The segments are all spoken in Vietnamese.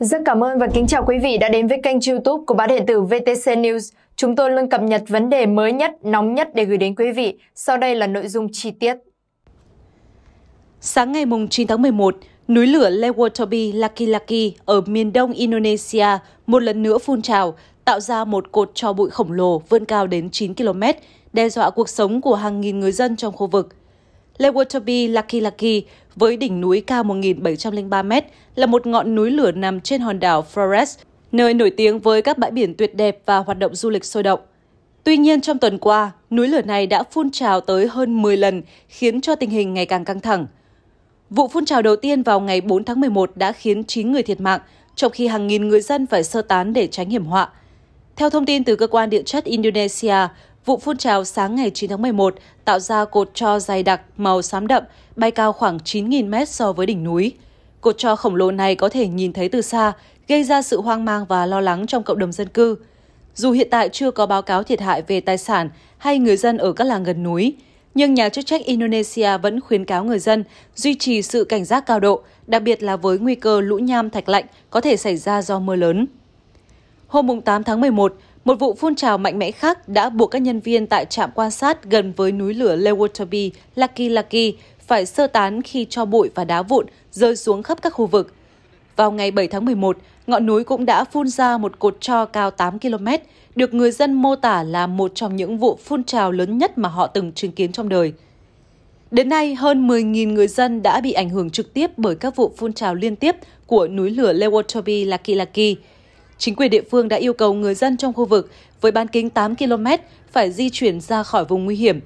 Rất cảm ơn và kính chào quý vị đã đến với kênh youtube của báo điện tử VTC News. Chúng tôi luôn cập nhật vấn đề mới nhất, nóng nhất để gửi đến quý vị. Sau đây là nội dung chi tiết. Sáng ngày 9 tháng 11, núi lửa Lewotobi Laki-Laki ở miền đông Indonesia một lần nữa phun trào, tạo ra một cột tro bụi khổng lồ vươn cao đến 9 km, đe dọa cuộc sống của hàng nghìn người dân trong khu vực. Lewotobi Laki-Laki với đỉnh núi cao 1.703 m là một ngọn núi lửa nằm trên hòn đảo Flores, nơi nổi tiếng với các bãi biển tuyệt đẹp và hoạt động du lịch sôi động. Tuy nhiên trong tuần qua, núi lửa này đã phun trào tới hơn 10 lần, khiến cho tình hình ngày càng căng thẳng. Vụ phun trào đầu tiên vào ngày 4 tháng 11 đã khiến 9 người thiệt mạng, trong khi hàng nghìn người dân phải sơ tán để tránh hiểm họa. Theo thông tin từ cơ quan địa chất Indonesia, Vụ phun trào sáng ngày 9 tháng 11 tạo ra cột tro dày đặc màu xám đậm, bay cao khoảng 9.000 mét so với đỉnh núi. Cột tro khổng lồ này có thể nhìn thấy từ xa, gây ra sự hoang mang và lo lắng trong cộng đồng dân cư. Dù hiện tại chưa có báo cáo thiệt hại về tài sản hay người dân ở các làng gần núi, nhưng nhà chức trách Indonesia vẫn khuyến cáo người dân duy trì sự cảnh giác cao độ, đặc biệt là với nguy cơ lũ nham thạch lạnh có thể xảy ra do mưa lớn. Hôm 8 tháng 11, một vụ phun trào mạnh mẽ khác đã buộc các nhân viên tại trạm quan sát gần với núi lửa Lewaterby, Lucky Lucky phải sơ tán khi cho bụi và đá vụn rơi xuống khắp các khu vực. Vào ngày 7 tháng 11, ngọn núi cũng đã phun ra một cột tro cao 8 km, được người dân mô tả là một trong những vụ phun trào lớn nhất mà họ từng chứng kiến trong đời. Đến nay, hơn 10.000 người dân đã bị ảnh hưởng trực tiếp bởi các vụ phun trào liên tiếp của núi lửa Lewaterby Lucky Lucky. Chính quyền địa phương đã yêu cầu người dân trong khu vực với bán kính 8 km phải di chuyển ra khỏi vùng nguy hiểm.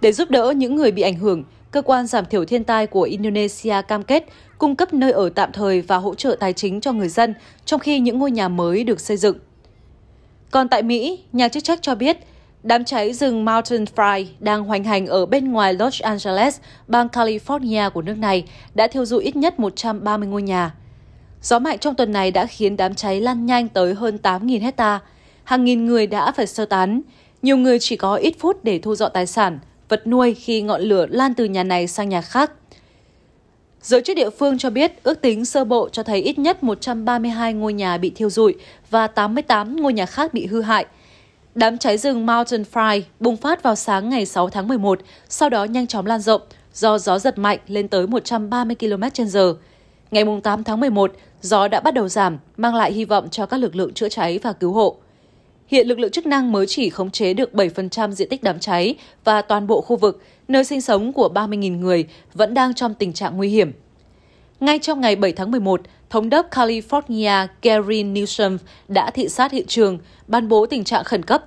Để giúp đỡ những người bị ảnh hưởng, cơ quan giảm thiểu thiên tai của Indonesia cam kết cung cấp nơi ở tạm thời và hỗ trợ tài chính cho người dân trong khi những ngôi nhà mới được xây dựng. Còn tại Mỹ, nhà chức trách cho biết đám cháy rừng Mountain Fire đang hoành hành ở bên ngoài Los Angeles, bang California của nước này đã thiêu rụi ít nhất 130 ngôi nhà. Gió mạnh trong tuần này đã khiến đám cháy lan nhanh tới hơn 8.000 hecta. Hàng nghìn người đã phải sơ tán. Nhiều người chỉ có ít phút để thu dọn tài sản, vật nuôi khi ngọn lửa lan từ nhà này sang nhà khác. Giới chức địa phương cho biết ước tính sơ bộ cho thấy ít nhất 132 ngôi nhà bị thiêu rụi và 88 ngôi nhà khác bị hư hại. Đám cháy rừng Mountain Fire bùng phát vào sáng ngày 6 tháng 11, sau đó nhanh chóng lan rộng do gió giật mạnh lên tới 130 km/h. Ngày 8 tháng 11, gió đã bắt đầu giảm, mang lại hy vọng cho các lực lượng chữa cháy và cứu hộ. Hiện lực lượng chức năng mới chỉ khống chế được 7% diện tích đám cháy và toàn bộ khu vực, nơi sinh sống của 30.000 người vẫn đang trong tình trạng nguy hiểm. Ngay trong ngày 7 tháng 11, Thống đốc California Gary Newsom đã thị sát hiện trường, ban bố tình trạng khẩn cấp.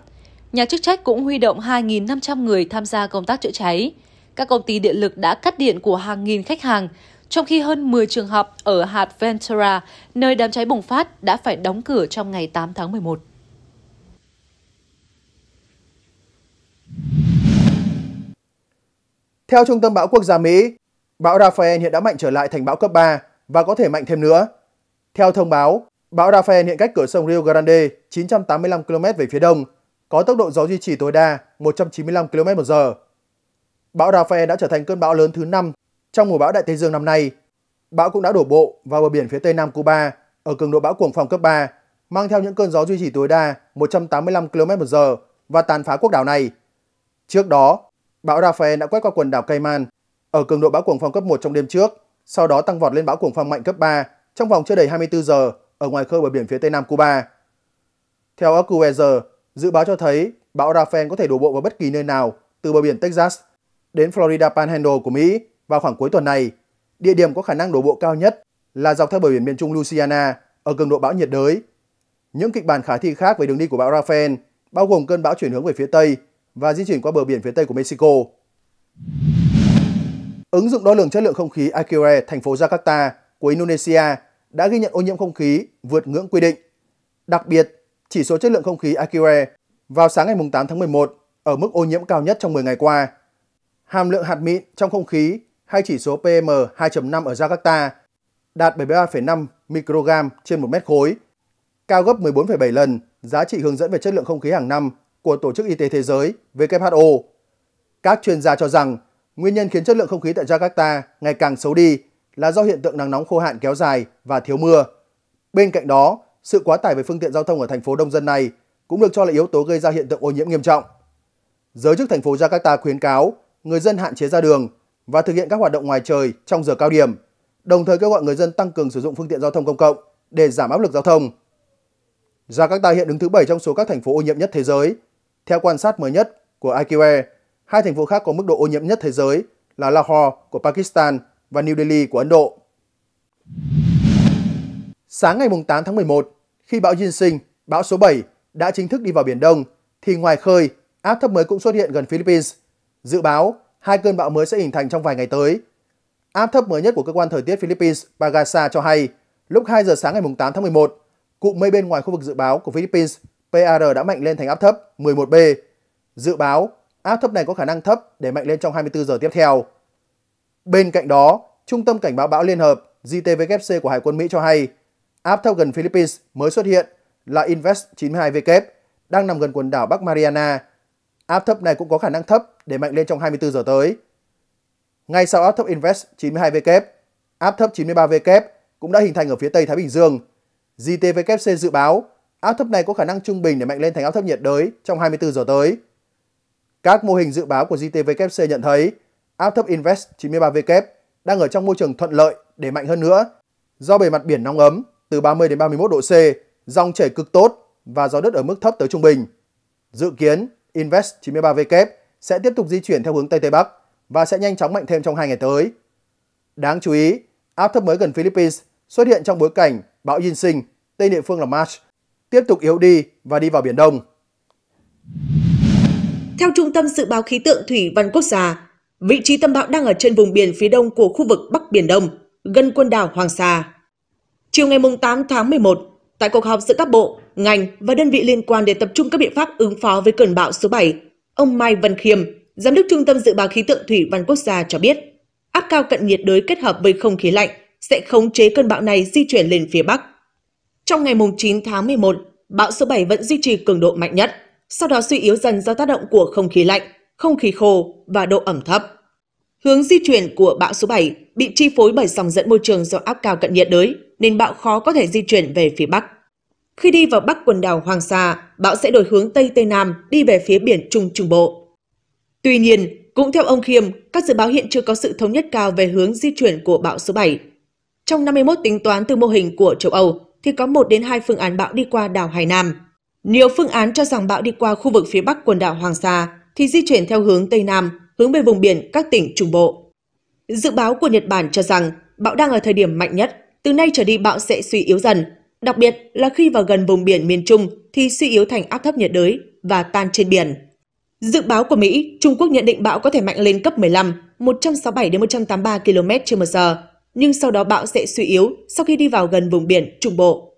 Nhà chức trách cũng huy động 2.500 người tham gia công tác chữa cháy. Các công ty điện lực đã cắt điện của hàng nghìn khách hàng, trong khi hơn 10 trường học ở hạt Ventura, nơi đám cháy bùng phát, đã phải đóng cửa trong ngày 8 tháng 11. Theo Trung tâm Bão Quốc gia Mỹ, bão Rafael hiện đã mạnh trở lại thành bão cấp 3 và có thể mạnh thêm nữa. Theo thông báo, bão Rafael hiện cách cửa sông Rio Grande 985 km về phía đông, có tốc độ gió duy trì tối đa 195 km một giờ. Bão Rafael đã trở thành cơn bão lớn thứ 5 trong mùa bão Đại Tây Dương năm nay, bão cũng đã đổ bộ vào bờ biển phía tây nam Cuba ở cường độ bão cuồng phong cấp 3, mang theo những cơn gió duy trì tối đa 185 km/h và tàn phá quốc đảo này. Trước đó, bão Rafael đã quét qua quần đảo Cayman ở cường độ bão cuồng phong cấp 1 trong đêm trước, sau đó tăng vọt lên bão cuồng phong mạnh cấp 3 trong vòng chưa đầy 24 giờ ở ngoài khơi bờ biển phía tây nam Cuba. Theo AccuWeather, dự báo cho thấy bão Rafael có thể đổ bộ vào bất kỳ nơi nào từ bờ biển Texas đến Florida Panhandle của Mỹ vào khoảng cuối tuần này, địa điểm có khả năng đổ bộ cao nhất là dọc theo bờ biển miền Trung Louisiana ở cường độ bão nhiệt đới. Những kịch bản khả thi khác về đường đi của bão Rafael bao gồm cơn bão chuyển hướng về phía Tây và di chuyển qua bờ biển phía Tây của Mexico. Ứng dụng đo lường chất lượng không khí Accuray thành phố Jakarta của Indonesia đã ghi nhận ô nhiễm không khí vượt ngưỡng quy định. Đặc biệt, chỉ số chất lượng không khí Accuray vào sáng ngày 8 tháng 11 ở mức ô nhiễm cao nhất trong 10 ngày qua. Hàm lượng hạt mịn trong không khí hay chỉ số PM 2.5 ở Jakarta đạt 73,5 microgram trên 1 mét khối, cao gấp 14,7 lần giá trị hướng dẫn về chất lượng không khí hàng năm của Tổ chức Y tế Thế giới WHO. Các chuyên gia cho rằng nguyên nhân khiến chất lượng không khí tại Jakarta ngày càng xấu đi là do hiện tượng nắng nóng khô hạn kéo dài và thiếu mưa. Bên cạnh đó, sự quá tải về phương tiện giao thông ở thành phố đông dân này cũng được cho là yếu tố gây ra hiện tượng ô nhiễm nghiêm trọng. Giới chức thành phố Jakarta khuyến cáo người dân hạn chế ra đường và thực hiện các hoạt động ngoài trời trong giờ cao điểm, đồng thời kêu gọi người dân tăng cường sử dụng phương tiện giao thông công cộng để giảm áp lực giao thông. Jakarta hiện đứng thứ 7 trong số các thành phố ô nhiễm nhất thế giới. Theo quan sát mới nhất của IQE, hai thành phố khác có mức độ ô nhiễm nhất thế giới là Lahore của Pakistan và New Delhi của Ấn Độ. Sáng ngày 8 tháng 11, khi bão Jinsing, bão số 7, đã chính thức đi vào Biển Đông, thì ngoài khơi, áp thấp mới cũng xuất hiện gần Philippines. Dự báo, hai cơn bão mới sẽ hình thành trong vài ngày tới. Áp thấp mới nhất của cơ quan thời tiết Philippines Pagasa cho hay, lúc 2 giờ sáng ngày 8 tháng 11, cụm mây bên ngoài khu vực dự báo của Philippines PAR đã mạnh lên thành áp thấp 11B. Dự báo, áp thấp này có khả năng thấp để mạnh lên trong 24 giờ tiếp theo. Bên cạnh đó, Trung tâm Cảnh báo bão Liên hợp JTWC của Hải quân Mỹ cho hay, áp thấp gần Philippines mới xuất hiện là Invest 92W, đang nằm gần quần đảo Bắc Mariana, Áp thấp này cũng có khả năng thấp để mạnh lên trong 24 giờ tới. Ngay sau áp thấp Invest 92W, áp e thấp 93W e cũng đã hình thành ở phía Tây Thái Bình Dương. JTWC e dự báo áp thấp này có khả năng trung bình để mạnh lên thành áp thấp nhiệt đới trong 24 giờ tới. Các mô hình dự báo của JTWC nhận thấy áp thấp Invest 93W đang ở trong môi trường thuận lợi để mạnh hơn nữa do bề mặt biển nóng ấm từ 30 đến 31 độ C, dòng chảy cực tốt và gió đất ở mức thấp tới trung bình. Dự kiến, Invest 93W e sẽ tiếp tục di chuyển theo hướng Tây Tây Bắc và sẽ nhanh chóng mạnh thêm trong hai ngày tới. Đáng chú ý, áp thấp mới gần Philippines xuất hiện trong bối cảnh bão Yinsing, tên địa phương là March, tiếp tục yếu đi và đi vào Biển Đông. Theo Trung tâm Dự báo Khí tượng Thủy văn Quốc gia, vị trí tâm bão đang ở trên vùng biển phía đông của khu vực Bắc Biển Đông, gần quần đảo Hoàng Sa. Chiều ngày 8 tháng 11, tại cuộc họp giữa các bộ, ngành và đơn vị liên quan để tập trung các biện pháp ứng phó với cơn bão số 7. Ông Mai Văn Khiêm, Giám đốc Trung tâm Dự báo Khí tượng Thủy văn Quốc gia cho biết, áp cao cận nhiệt đới kết hợp với không khí lạnh sẽ khống chế cơn bão này di chuyển lên phía Bắc. Trong ngày 9 tháng 11, bão số 7 vẫn duy trì cường độ mạnh nhất, sau đó suy yếu dần do tác động của không khí lạnh, không khí khô và độ ẩm thấp. Hướng di chuyển của bão số 7 bị chi phối bởi dòng dẫn môi trường do áp cao cận nhiệt đới, nên bão khó có thể di chuyển về phía Bắc. Khi đi vào bắc quần đảo Hoàng Sa, bão sẽ đổi hướng Tây Tây Nam đi về phía biển Trung Trung Bộ. Tuy nhiên, cũng theo ông Khiêm, các dự báo hiện chưa có sự thống nhất cao về hướng di chuyển của bão số 7. Trong 51 tính toán từ mô hình của châu Âu, thì có 1 đến 2 phương án bão đi qua đảo Hải Nam. Nhiều phương án cho rằng bão đi qua khu vực phía bắc quần đảo Hoàng Sa thì di chuyển theo hướng Tây Nam, hướng về vùng biển các tỉnh Trung Bộ. Dự báo của Nhật Bản cho rằng bão đang ở thời điểm mạnh nhất, từ nay trở đi bão sẽ suy yếu dần Đặc biệt là khi vào gần vùng biển miền Trung thì suy yếu thành áp thấp nhiệt đới và tan trên biển. Dự báo của Mỹ, Trung Quốc nhận định bão có thể mạnh lên cấp 15, 167 đến 183 km/h, nhưng sau đó bão sẽ suy yếu sau khi đi vào gần vùng biển Trung Bộ.